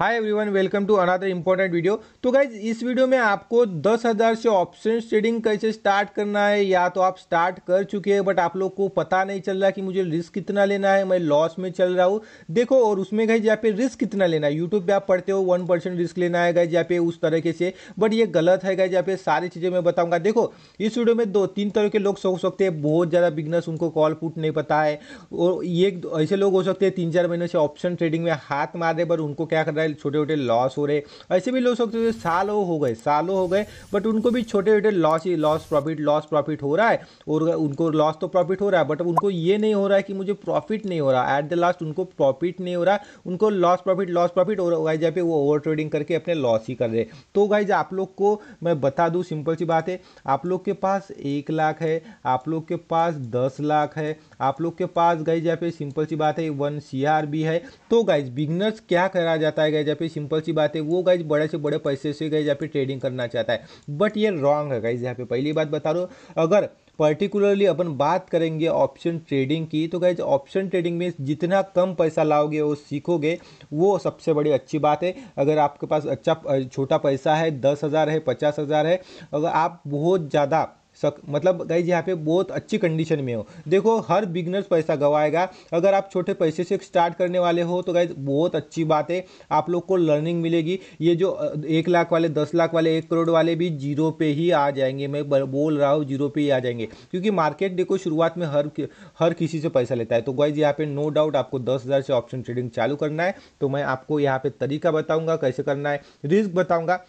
hi everyone welcome to another important video तो guys इस video में आपको 10,000 से ऑप्शन ट्रेडिंग कैसे स्टार्ट करना है या तो आप स्टार्ट कर चुके हैं बट आप लोग को पता नहीं चल रहा कि मुझे रिस्क कितना लेना है मैं लॉस में चल रहा हूँ देखो और उसमें गाइज यहाँ पे रिस्क कितना लेना है यूट्यूब पर आप पढ़ते हो वन रिस्क लेना है गाइज यहाँ पे उस तरीके से बट ये गलत है गाइज यहाँ पे सारी चीज़ें मैं बताऊँगा देखो इस वीडियो में दो तीन तरह के लोग सो सकते हैं बहुत ज़्यादा बिगनेस उनको कॉल पुट नहीं पता है और ये ऐसे लोग हो सकते हैं तीन चार महीने से ऑप्शन ट्रेडिंग में हाथ मारे बट उनको क्या कर रहा है है छोटे छोटे लॉस हो रहे ऐसे भी लोग सोचते थे सालों हो गए सालों हो गए बट उनको भी छोटे छोटे लॉस ही लॉस प्रॉफिट लॉस प्रॉफिट हो रहा है और उनको लॉस तो प्रॉफिट हो रहा है बट उनको ये नहीं हो रहा है कि मुझे प्रॉफिट नहीं हो रहा एट द लास्ट उनको प्रॉफिट नहीं हो रहा उनको लॉस प्रॉफिट लॉस प्रॉफिट और गाइज यहाँ पे वो ओवर ट्रेडिंग करके अपने लॉस ही कर रहे तो गाइज आप लोग को मैं बता दूँ सिंपल सी बात है आप लोग के पास एक लाख है आप लोग के पास दस लाख है आप लोग के पास गाइज यहाँ पे सिंपल सी बात है वन सी है तो गाइज बिगनर्स क्या करा जाता है गए या फिर सिंपल सी बात है वो गाइज बड़े से बड़े पैसे से गए या फिर ट्रेडिंग करना चाहता है बट ये रॉन्ग है गाइज यहाँ पे पहली बात बता रहा हूँ अगर पर्टिकुलरली अपन बात करेंगे ऑप्शन ट्रेडिंग की तो गाइज ऑप्शन ट्रेडिंग में जितना कम पैसा लाओगे वो सीखोगे वो सबसे बड़ी अच्छी बात है अगर आपके पास अच्छा छोटा पैसा है दस हज़ार है पचास हज़ार है अगर आप बहुत ज़्यादा सक मतलब गाइज यहाँ पे बहुत अच्छी कंडीशन में हो देखो हर बिगनर्स पैसा गवाएगा अगर आप छोटे पैसे से स्टार्ट करने वाले हो तो गाइज बहुत अच्छी बात है आप लोग को लर्निंग मिलेगी ये जो एक लाख वाले दस लाख वाले एक करोड़ वाले भी जीरो पे ही आ जाएंगे मैं बोल रहा हूँ जीरो पे ही आ जाएंगे क्योंकि मार्केट देखो शुरुआत में हर हर किसी से पैसा लेता है तो गाइज यहाँ पे नो डाउट आपको दस हज़ार से ऑप्शन ट्रेडिंग चालू करना है तो मैं आपको यहाँ पे तरीका बताऊँगा कैसे करना है रिस्क बताऊँगा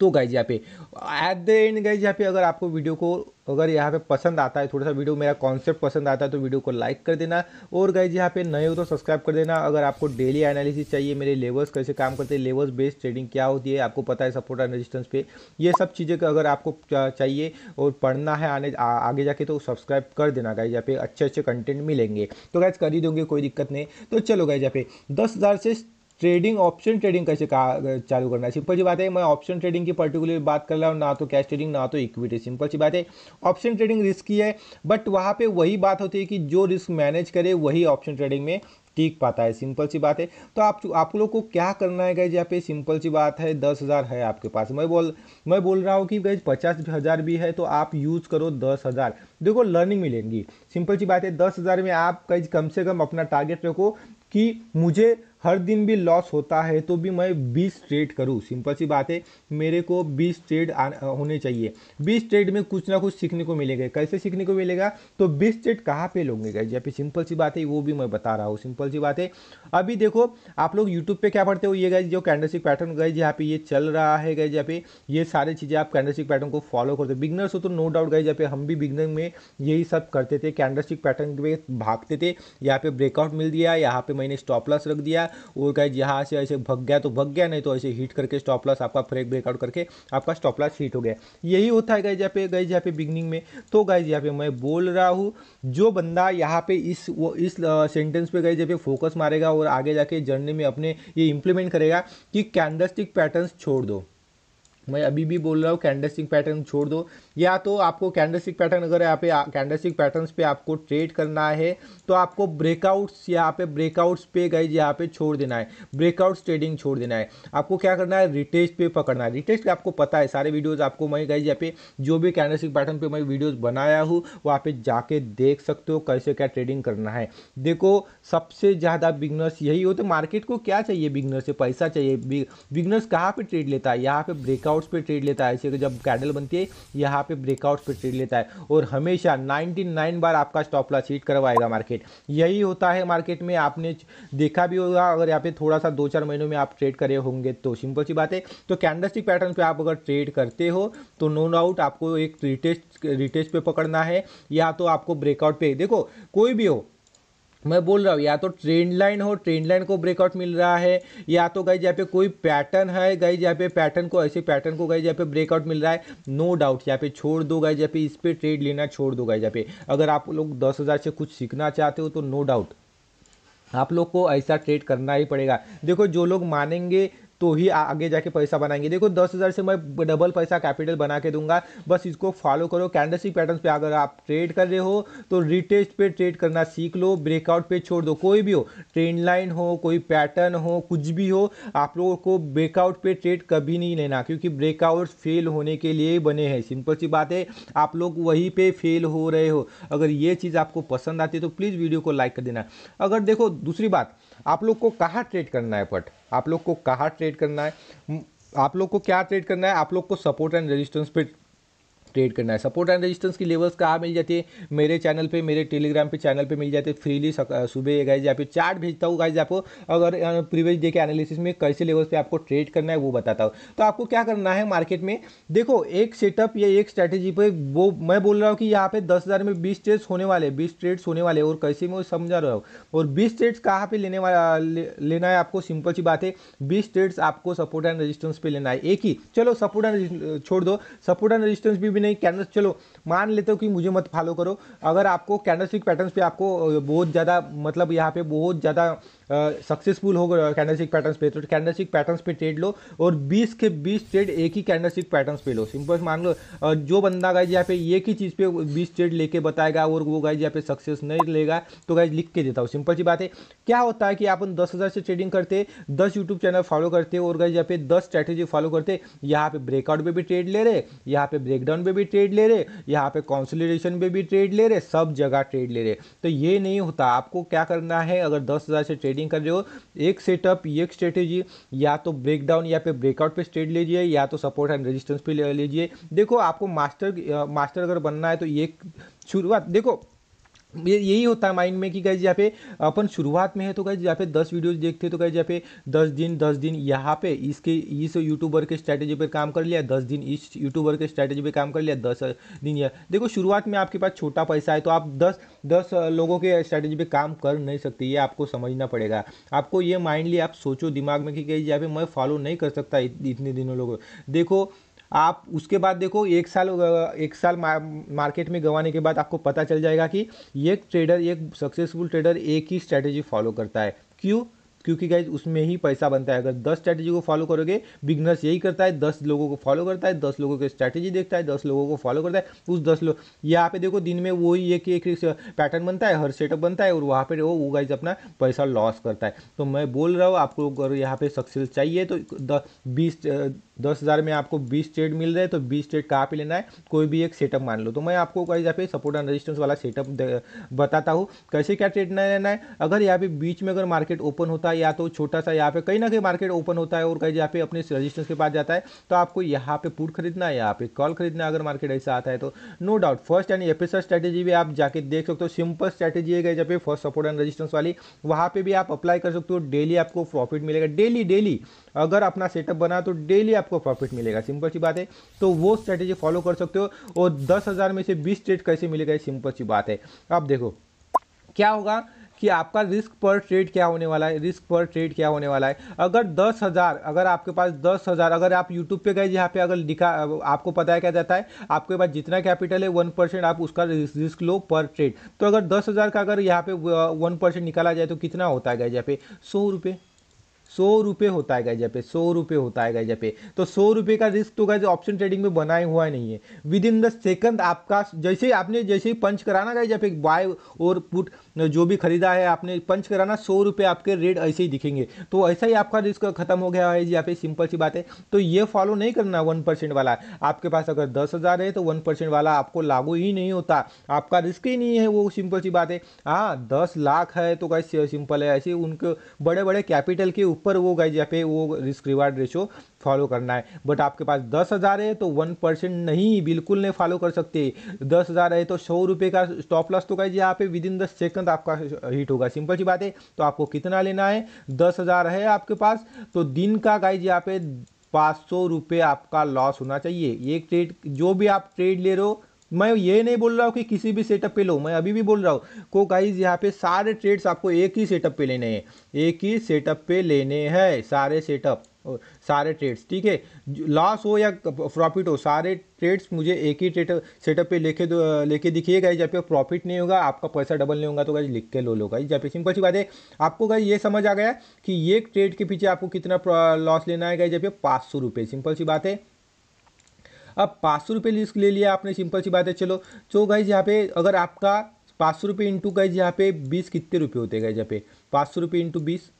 तो गाइज यहाँ पे एट द एंड गाइज यहाँ पे अगर आपको वीडियो को अगर यहाँ पे पसंद आता है थोड़ा सा वीडियो मेरा कॉन्सेप्ट पसंद आता है तो वीडियो को लाइक कर देना और गाइज यहाँ पे नए हो तो सब्सक्राइब कर देना अगर आपको डेली एनालिसिस चाहिए मेरे लेवल्स कैसे काम करते हैं लेवल्स बेस्ड ट्रेडिंग क्या होती है आपको पता है सपोर्ट एंड रजिस्टेंस पे ये सब चीज़ें अगर आपको चाहिए और पढ़ना है आने आ, आगे जाके तो सब्सक्राइब कर देना गाइज यहाँ पे अच्छे अच्छे कंटेंट मिलेंगे तो गाइज कर ही दूंगे कोई दिक्कत नहीं तो चलो गाइज यहाँ पे दस से ट्रेडिंग ऑप्शन ट्रेडिंग कैसे कहा चालू करना है सिंपल सी बात है मैं ऑप्शन ट्रेडिंग की पर्टिकुलर बात कर रहा हूँ ना तो कैश ट्रेडिंग ना तो इक्विटी सिंपल सी बात है ऑप्शन ट्रेडिंग रिस्की है बट वहाँ पे वही बात होती है कि जो रिस्क मैनेज करे वही ऑप्शन ट्रेडिंग में टीक पाता है सिंपल सी बात है तो आप आप लोग को क्या करना है गैज यहाँ पे सिंपल सी बात है दस हज़ार है आपके पास मैं बोल मैं बोल रहा हूँ कि गैज पचास हज़ार भी है तो आप यूज़ करो दस हज़ार देखो लर्निंग मिलेंगी सिंपल सी बात है दस हज़ार में आप गैज कम से कम अपना टारगेट रखो कि मुझे हर दिन भी लॉस होता है तो भी मैं बीस ट्रेड करूँ सिंपल सी बात है मेरे को बीस ट्रेड होने चाहिए बीस ट्रेड में कुछ ना कुछ सीखने को मिलेगा कैसे सीखने को मिलेगा तो बीस ट्रेड कहाँ पे लोगे गए जहाँ फिर सिंपल सी बात है वो भी मैं बता रहा हूँ सिंपल सी बात है अभी देखो आप लोग यूट्यूब पर क्या पढ़ते हो ये गए जो कैंडलस्टिक पैटर्न गए जहाँ पे ये चल रहा है गए जहाँ पे ये सारी चीज़ें आप कैंडलस्टिक पैटर्न को फॉलो करते हो बिगनर्स हो तो नो डाउट गए जहाँ पे हम भी बिगनर में यही सब करते थे कैंडलस्टिक पैटर्न पे भागते थे यहाँ पे ब्रेकआउट मिल दिया यहाँ पे मैंने स्टॉप लॉस रख दिया और गाइज यहाँ से ऐसे भग गया तो भग गया नहीं तो ऐसे हीट करके स्टॉप लॉस आपका फ्रेक ब्रेकआउट करके आपका स्टॉप लॉस हीट हो गया यही होता है गाइज यहाँ पे गाइज यहाँ पे बिगनिंग में तो गाइज यहाँ पे मैं बोल रहा हूँ जो बंदा यहाँ पे इस वो इस सेंटेंस पे गाइज यहाँ पे फोकस मारेगा और आगे जाके जर्नी में अपने ये इंप्लीमेंट करेगा कि कैंडल पैटर्न छोड़ दो मैं अभी भी बोल रहा हूँ कैंडलस्टिक पैटर्न छोड़ दो या तो आपको कैंडलस्टिक पैटर्न अगर यहाँ पे कैंडलस्टिक पैटर्न्स पे आपको ट्रेड करना है तो आपको ब्रेकआउट्स यहाँ पे ब्रेकआउट्स पे गए यहाँ पे छोड़ देना है ब्रेकआउट्स ट्रेडिंग छोड़ देना है आपको क्या करना है रिटेस्ट पे पकड़ना है रिटेस्ट आपको पता है सारे वीडियोज़ आपको मैं गई यहाँ पे जो भी कैंडलस्टिक पैटर्न पर मैं वीडियोज़ बनाया हूँ वहाँ पे जाके देख सकते हो कैसे क्या ट्रेडिंग करना है देखो सबसे ज़्यादा बिगनर्स यही हो तो मार्केट को क्या चाहिए बिगनर से पैसा चाहिए बिगनर्स कहाँ पर ट्रेड लेता है यहाँ पर ब्रेकआउट ब्रेकआउट्स पे ट्रेड लेता है ऐसे जब कैंडल बनती है यहाँ पे ब्रेकआउट्स पे ट्रेड लेता है और हमेशा 99 बार आपका स्टॉप लॉस हिट करवाएगा मार्केट यही होता है मार्केट में आपने देखा भी होगा अगर यहाँ पे थोड़ा सा दो चार महीनों में आप ट्रेड करे होंगे तो सिंपल सी बात है तो कैंडलस्टिक पैटर्न पर आप अगर ट्रेड करते हो तो नो डाउट आपको एक रिटेस्ट रिटेस्ट पे पकड़ना है या तो आपको ब्रेकआउट पे देखो कोई भी हो मैं बोल रहा हूँ या तो ट्रेंड लाइन हो ट्रेंड लाइन को ब्रेकआउट मिल रहा है या तो गई जहाँ पे कोई पैटर्न है गई जहाँ पे पैटर्न को ऐसे पैटर्न को गई जहाँ पे ब्रेकआउट मिल रहा है नो डाउट यहाँ पे छोड़ दो गई जहाँ पे इस पर ट्रेड लेना छोड़ दो गई जहाँ पे अगर आप लोग दस हज़ार से कुछ सीखना चाहते हो तो नो डाउट आप लोग को ऐसा ट्रेड करना ही पड़ेगा देखो जो लोग मानेंगे तो ही आगे जाके पैसा बनाएंगे देखो दस हज़ार से मैं डबल पैसा कैपिटल बना के दूंगा बस इसको फॉलो करो कैंडलस्टिक पैटर्न पे अगर आप ट्रेड कर रहे हो तो रिटेस्ट पे ट्रेड करना सीख लो ब्रेकआउट पे छोड़ दो कोई भी हो ट्रेंड लाइन हो कोई पैटर्न हो कुछ भी हो आप लोगों को ब्रेकआउट पे ट्रेड कभी नहीं लेना क्योंकि ब्रेकआउट फेल होने के लिए बने हैं सिंपल सी बात है आप लोग वहीं पे फेल हो रहे हो अगर ये चीज़ आपको पसंद आती है तो प्लीज़ वीडियो को लाइक कर देना अगर देखो दूसरी बात आप लोग को कहाँ ट्रेड करना है पट आप लोग को कहाँ ट्रेड करना है आप लोग को क्या ट्रेड करना है आप लोग को सपोर्ट एंड रेजिस्टेंस पे ट्रेड करना है सपोर्ट एंड रेजिस्टेंस की लेवल्स कहाँ मिल जाती है मेरे चैनल पे मेरे टेलीग्राम पे चैनल पे मिल जाते हैं फ्रीली सुबह गाइज यहाँ पे चार्ट भेजता हूँ गाइज आपको अगर प्रीवियस डे के एनालिसिस में कैसे लेवल्स पे आपको ट्रेड करना है वो बताता हूँ तो आपको क्या करना है मार्केट में देखो एक सेटअप या एक स्ट्रैटेजी पर वो मैं बोल रहा हूँ कि यहाँ पे दस हज़ार में बीस ट्रेड्स होने वाले बीस ट्रेड्स होने वाले और कैसे मैं समझा रहा हूँ और बीस ट्रेड्स कहाँ पर लेने वाला ले, लेना है आपको सिंपल सी बात है बीस ट्रेड्स आपको सपोर्ट एंड रजिस्टेंस पे लेना है एक ही चलो सपोर्ट एंड छोड़ दो सपोर्ट एंड रजिस्टेंस भी नहीं कैंडल्स चलो मान लेते हो कि मुझे मत फॉलो करो अगर आपको कैंडल पैटर्न्स पैटर्न पे आपको बहुत ज़्यादा मतलब यहाँ पे बहुत ज़्यादा सक्सेसफुल हो कैंडलस्टिक पैटर्न्स पे तो कैंडलस्टिक पैटर्न्स पे ट्रेड लो और 20 के 20 ट्रेड एक ही कैंडलस्टिक पैटर्न्स पे लो सिंपल मान लो जो बंदा गाइज यहाँ पे एक ही चीज़ पे 20 ट्रेड लेके बताएगा और वो गाइज यहाँ पे सक्सेस नहीं लेगा तो गाइज लिख के देता हूँ सिंपल सी बात है क्या होता है कि आप दस से ट्रेडिंग करते दस यूट्यूब चैनल फॉलो करते और गाइज यहाँ पे दस स्ट्रैटेजी फॉलो करते यहाँ पे ब्रेकआउट पर भी ट्रेड ले रहे यहाँ पे ब्रेकडाउन पर भी ट्रेड ले रहे यहाँ पे कॉन्सुलेशन पर भी ट्रेड ले रहे सब जगह ट्रेड ले रहे तो ये नहीं होता आपको क्या करना है अगर दस से ट्रेड ट्रेडिंग कर रहे हो एक सेटअप एक स्ट्रेटेजी या तो ब्रेकडाउन या फिर ब्रेकआउट पे स्टेट लीजिए या तो सपोर्ट एंड रेजिस्टेंस पे लीजिए देखो आपको मास्टर मास्टर अगर बनना है तो एक शुरुआत देखो ये यही होता है माइंड में कि गाइज यहाँ पे अपन शुरुआत में है तो गाइज यहाँ पे दस वीडियोस देखते तो गाइज यहाँ पे दस दिन दस दिन यहाँ पे इसके इस यूट्यूबर के स्ट्रैटेजी पे काम कर लिया दस दिन इस यूट्यूबर के स्ट्रैटेजी पे काम कर लिया दस दिन या देखो शुरुआत में आपके पास छोटा पैसा है तो आप दस दस लोगों के स्ट्रैटेजी पर काम कर नहीं सकते ये आपको समझना पड़ेगा आपको ये माइंडली आप सोचो दिमाग में कि गाइज यहाँ पे मैं फॉलो नहीं कर सकता इतने दिनों लोगों देखो आप उसके बाद देखो एक साल एक साल मार्केट में गंवाने के बाद आपको पता चल जाएगा कि एक ट्रेडर एक सक्सेसफुल ट्रेडर एक ही स्ट्रैटेजी फॉलो करता है क्यों क्योंकि गाइज उसमें ही पैसा बनता है अगर दस स्ट्रैटेजी को फॉलो करोगे बिगनर्स यही करता है दस लोगों को फॉलो करता है दस लोगों के स्ट्रैटेजी देखता है दस लोगों को फॉलो करता है उस दस लोग यहाँ पे देखो दिन में वही एक एक, एक पैटर्न बनता है हर सेटअप बनता है और वहाँ पे वो गाइज अपना पैसा लॉस करता है तो मैं बोल रहा हूँ आपको अगर यहाँ पे सक्सेस चाहिए तो बीस दस हज़ार में आपको बीस ट्रेड मिल रहे हैं तो बीस ट्रेड कहाँ पे लेना है कोई भी एक सेटअप मान लो तो मैं आपको कहीं जहाँ पे सपोर्ट एंड रेजिस्टेंस वाला सेटअप बताता हूँ कैसे क्या ट्रेड लेना है अगर यहाँ पे बीच में अगर मार्केट ओपन होता है या तो छोटा सा यहाँ पे कहीं ना कहीं मार्केट ओपन होता है और कहीं जहाँ पे अपने रजिस्टेंस के पास जाता है तो आपको यहाँ पे पुट खरीदना है यहाँ पे कॉल खरीदना अगर मार्केट ऐसा आता है तो नो डाउट फर्स्ट एंड एपिसर स्ट्रैटेजी भी आप जाके देख सकते हो सिंपल स्ट्रैटेजी है जहाँ पे फर्स्ट सपोर्ट एंड रजिस्टेंस वाली वहाँ पे भी आप अप्लाई कर सकते हो डेली आपको प्रॉफिट मिलेगा डेली डेली अगर अपना सेटअप बना तो डेली आपको प्रॉफिट मिलेगा सिंपल सी बात है तो वो स्ट्रैटेजी फॉलो कर सकते हो और दस हज़ार में से बीस ट्रेड कैसे मिलेगा सिंपल सी बात है अब देखो क्या होगा कि आपका रिस्क पर ट्रेड क्या होने वाला है रिस्क पर ट्रेड क्या होने वाला है अगर दस हज़ार अगर आपके पास दस हज़ार अगर आप यूट्यूब पे गए जहाँ पे अगर लिखा आपको पता है क्या जाता है आपके पास जितना कैपिटल है वन परसेंट आप उसका रिस्क लो पर ट्रेड तो अगर दस हज़ार का अगर यहाँ पे वन परसेंट निकाला जाए तो कितना होता है गए यहाँ पे सौ रुपये सौ रुपये होता है गाइज पे सौ रुपये होता है गाइज पे तो सौ रुपये का रिस्क तो गाइज ऑप्शन ट्रेडिंग में बनाया हुआ नहीं है विद इन द सेकंड आपका जैसे ही आपने जैसे ही पंच कराना गाइज पे बाय और पुट जो भी खरीदा है आपने पंच कराना सौ रुपये आपके रेट ऐसे ही दिखेंगे तो ऐसा ही आपका रिस्क खत्म हो गया है यहाँ पे सिंपल सी बात है तो ये फॉलो नहीं करना वन परसेंट वाला आपके पास अगर दस हज़ार है तो वन परसेंट वाला आपको लागू ही नहीं होता आपका रिस्क ही नहीं है वो सिंपल सी बात है हाँ दस लाख है तो गाइज सिंपल है ऐसे उनके बड़े बड़े कैपिटल के ऊपर वो गाइज यहाँ पे वो रिस्क रिवार्ड रेशो फॉलो करना है बट आपके पास दस हज़ार है तो वन परसेंट नहीं बिल्कुल नहीं फॉलो कर सकते दस हज़ार है तो सौ रुपये का स्टॉप लॉस तो गाइज यहाँ पे विद इन द सेकंड आपका हिट होगा सिंपल सी बात है तो आपको कितना लेना है दस हज़ार है आपके पास तो दिन का गाइज यहाँ पे पाँच सौ रुपये आपका लॉस होना चाहिए एक ट्रेड जो भी आप ट्रेड ले रहे हो मैं ये नहीं बोल रहा हूँ कि किसी भी सेटअप पे लो मैं अभी भी बोल रहा हूँ को गाइज यहाँ पे सारे ट्रेड्स आपको एक ही सेटअप पे लेने हैं एक ही सेटअप पे लेने हैं सारे सेटअप सारे ट्रेड्स ठीक है लॉस हो या प्रॉफिट हो सारे ट्रेड्स मुझे एक ही ट्रेड सेटअप पे लेके दो लेके दिखिए गाइज जहाँ पे प्रॉफिट नहीं होगा आपका पैसा डबल नहीं होगा तो गाइज लिख के लो लो गाइज जहाँ पे सिंपल सी बात है आपको गाइज ये समझ आ गया कि एक ट्रेड के पीछे आपको कितना लॉस लेना है गाइज जहाँ पे पाँच सौ रुपये सिंपल सी बात है अब पाँच सौ रुपये रिस्क ले लिया आपने सिंपल सी बात है चलो तो गाइज यहाँ पे अगर आपका पाँच सौ रुपये इंटू गाइज यहाँ पे बीस कितने रुपये होते हैं गाइज यहाँ पे पाँच सौ रुपये इंटू बीस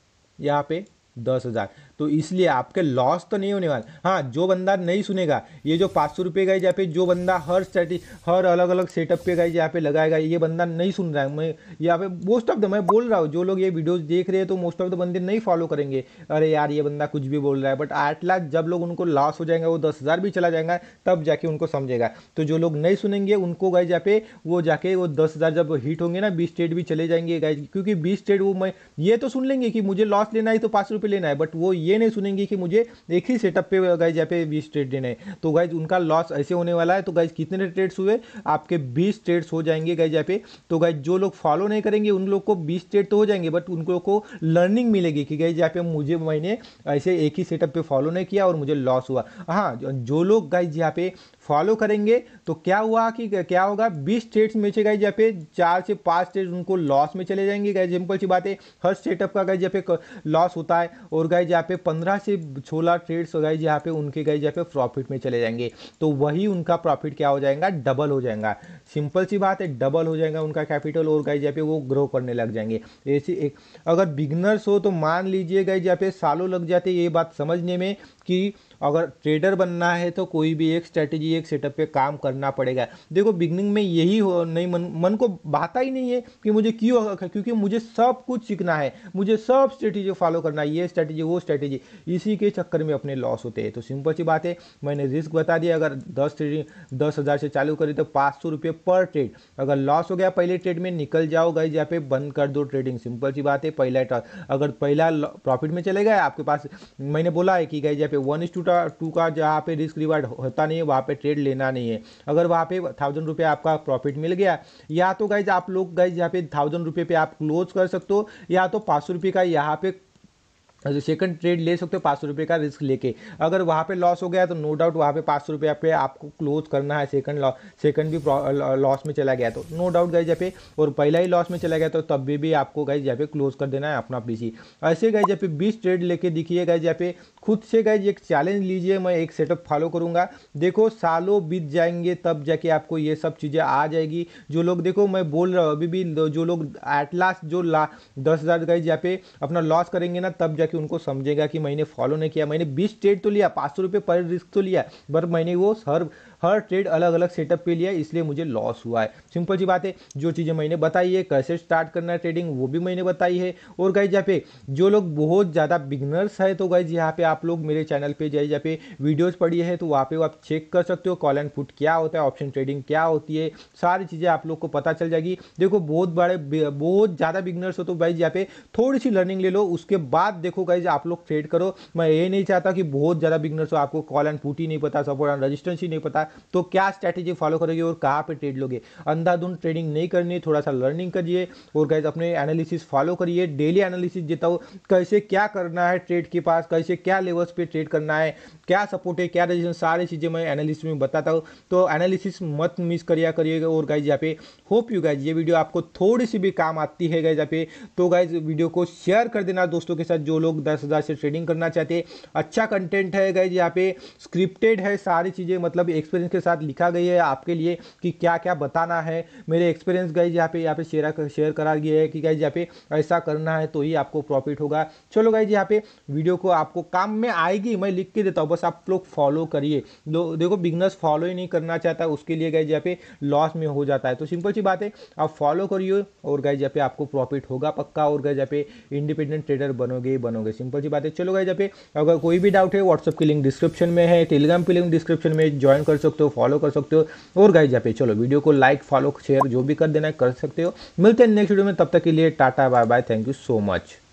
यहाँ पे दस हज़ार तो इसलिए आपके लॉस तो नहीं होने वाला हाँ जो बंदा नहीं सुनेगा ये जो पाँच सौ रुपये का जहाँ पे जो बंदा हर स्ट्रेटी हर अलग अलग सेटअप पे का यहाँ पे लगाएगा ये बंदा नहीं सुन रहा है मैं यहाँ पे मोस्ट ऑफ द मैं बोल रहा हूँ जो लोग ये वीडियोस देख रहे हैं तो मोस्ट ऑफ द बंदे नहीं फॉलो करेंगे अरे यार ये बंदा कुछ भी बोल रहा है बट आठ लाख जब लोग उनको लॉस हो जाएंगे वो दस हज़ार भी चला जाएगा तब जाके उनको समझेगा तो जो लोग नहीं सुनेंगे उनको गए जहाँ पे वो जाके वो दस हज़ार जब हिट होंगे ना बीस स्टेट भी चले जाएंगे गाय क्योंकि बीस स्टेट वो मैं ये तो सुन लेंगे कि मुझे लॉस लेना है तो पाँच पे लेना है बट वो ये नहीं सुनेंगे कि मुझे एक ही सेटअप पे गाइज यहाँ पे बीस ट्रेड देना है तो गाइज उनका लॉस ऐसे होने वाला है तो गाइज कितने ट्रेड्स हुए आपके बीस ट्रेड्स हो जाएंगे गाइज यहाँ पे तो गाइज जो लोग फॉलो नहीं करेंगे उन लोग को बीस ट्रेड तो हो जाएंगे बट उन लोग को लर्निंग मिलेगी कि गाइज यहाँ पे मुझे मैंने ऐसे एक ही सेटअप पर फॉलो नहीं किया और मुझे लॉस हुआ हाँ जो लोग गाइज यहाँ पे फॉलो करेंगे तो क्या हुआ कि क्या होगा 20 स्टेट्स में से गए जहाँ पे चार से पाँच स्टेट्स उनको लॉस में चले जाएंगे गए सिंपल सी बात है हर स्टेटअप का गए जहाँ पे लॉस होता है और गए जहाँ पे पंद्रह से सोलह ट्रेड्स हो गए जहाँ पे उनके गए जहाँ पे प्रॉफिट में चले जाएंगे तो वही उनका प्रॉफिट क्या हो जाएगा डबल हो जाएगा सिंपल सी बात है डबल हो जाएगा उनका कैपिटल और गए जहाँ पे वो ग्रो करने लग जाएंगे ऐसे एक अगर बिगनर्स हो तो मान लीजिए गए जहाँ पे सालों लग जाते ये बात समझने में कि अगर ट्रेडर बनना है तो कोई भी एक स्ट्रैटेजी एक सेटअप पे काम करना पड़ेगा देखो बिगनिंग में यही हो नहीं मन मन को बाता ही नहीं है कि मुझे क्यों क्योंकि मुझे सब कुछ सीखना है मुझे सब स्ट्रेटेजी फॉलो करना है ये स्ट्रैटेजी वो स्ट्रैटेजी इसी के चक्कर में अपने लॉस होते हैं तो सिंपल सी बात है मैंने रिस्क बता दिया अगर दस ट्रेडिंग दस हज़ार से चालू करी तो पाँच सौ रुपये पर ट्रेड अगर लॉस हो गया पहले ट्रेड में निकल जाओ गई जहाँ पे बंद कर दो ट्रेडिंग सिंपल सी बात है पहला अगर पहला प्रॉफिट में चले गए आपके पास मैंने बोला है कि गई जहाँ पे वन इज टू का टू का जहाँ पे रिस्क रिवार्ड होता नहीं है वहाँ पे ट्रेड लेना नहीं है अगर वहाँ पे थाउजेंड रुपये आपका प्रॉफिट मिल गया या तो गाइज आप लोग गाइज यहाँ पे थाउजेंड रुपये पे आप क्लोज कर सकते हो या तो पाँच सौ रुपये का यहाँ पे सेकंड ट्रेड ले सकते हो पाँच सौ रुपये का रिस्क लेके अगर वहाँ पे लॉस हो गया तो नो डाउट वहाँ पे पाँच सौ रुपये पे आपको क्लोज करना है सेकंड लॉस सेकंड भी लॉस में चला गया तो नो डाउट गए जब पे और पहला ही लॉस में चला गया तो तब भी, भी आपको गए जहाँ पे क्लोज कर देना है अपना पीसी ऐसे गए जब पे बीस ट्रेड लेके दिखिए गए जहाँ पे खुद से गए एक चैलेंज लीजिए मैं एक सेटअप फॉलो करूँगा देखो सालों बीत जाएंगे तब जाके आपको ये सब चीज़ें आ जाएगी जो लोग देखो मैं बोल रहा हूँ अभी भी जो लोग एट लास्ट जो ला दस हज़ार गाइज पे अपना लॉस करेंगे ना तब जाके कि उनको समझेगा कि मैंने फॉलो नहीं किया मैंने बीस ट्रेड तो लिया पाँच सौ रुपये पर रिस्क तो लिया पर मैंने वो हर हर ट्रेड अलग अलग सेटअप पे लिया है इसलिए मुझे लॉस हुआ है सिंपल सी बात है जो चीज़ें मैंने बताई है कैसे स्टार्ट करना है ट्रेडिंग वो भी मैंने बताई है और गाइज यहाँ पे जो लोग बहुत ज़्यादा बिगनर्स है तो गाइज यहाँ पे आप लोग मेरे चैनल पर जाइए जहाँ पे वीडियोज़ पड़ी है तो वहाँ पे आप चेक कर सकते हो कॉल एंड पुट क्या होता है ऑप्शन ट्रेडिंग क्या होती है सारी चीज़ें आप लोग को पता चल जाएगी देखो बहुत बड़े बहुत ज़्यादा बिगनर्स हो तो गाइज यहाँ पे थोड़ी सी लर्निंग ले लो उसके बाद देखो गाइज आप लोग ट्रेड करो मैं ये नहीं चाहता कि बहुत ज़्यादा बिगनर्स हो आपको कॉल एंड पुट ही नहीं पता सपोर्ट एंड रजिस्टेंस ही नहीं पता तो क्या स्ट्रैटेजी फॉलो करोगे और कहाँ पे ट्रेड लोगे अंधाधुंध ट्रेडिंग नहीं करनी थोड़ा सा लर्निंग करिए और गैस अपने एनालिसिस फॉलो करिए डेली एनालिसिस जिताओ कैसे क्या करना है ट्रेड के पास कैसे क्या लेवल्स पे ट्रेड करना है क्या सपोर्ट है क्या रजिस्टर सारी चीज़ें मैं एनालिसिस में बताता हूँ तो एनालिसिस मत मिस करिया करिएगा और गाइज यहाँ पे होप यू गाइज ये वीडियो आपको थोड़ी सी भी काम आती है गाइज यहाँ पे तो गाइज वीडियो को शेयर कर देना दोस्तों के साथ जो लोग दस हज़ार से ट्रेडिंग करना चाहते अच्छा कंटेंट है गाइज यहाँ पे स्क्रिप्टेड है सारी चीज़ें मतलब एक्सप्रेस एक्सपीरियंस के साथ लिखा गई है आपके लिए कि क्या क्या बताना है मेरे एक्सपीरियंस गई यहाँ पे यहाँ पे शेयर शेयर करा गया है कि गाइज यहाँ पे ऐसा करना है तो ही आपको प्रॉफिट होगा चलो जी यहाँ पे वीडियो को आपको काम में आएगी मैं लिख के देता हूँ बस आप लोग फॉलो करिए देखो बिजनेस फॉलो ही नहीं करना चाहता उसके लिए गाइज जहाँ पे लॉस में हो जाता है तो सिंपल सी बात है आप फॉलो करिए और गाइज जहाँ पे आपको प्रॉफिट होगा पक्का और गाइज जहाँ पे इंडिपेंडेंट ट्रेडर बनोगे ही बनोगे सिंपल सी बात है चलो गाई जहाँ पे अगर कोई भी डाउट है व्हाट्सअप की लिंक डिस्क्रिप्शन में है टेलीग्राम की लिंक डिस्क्रिप्शन में ज्वाइन कर सकते हो फॉलो कर सकते हो और गाइज यहाँ पे चलो वीडियो को लाइक फॉलो शेयर जो भी कर देना है कर सकते हो मिलते हैं नेक्स्ट वीडियो में तब तक के लिए tata bye bye thank you so much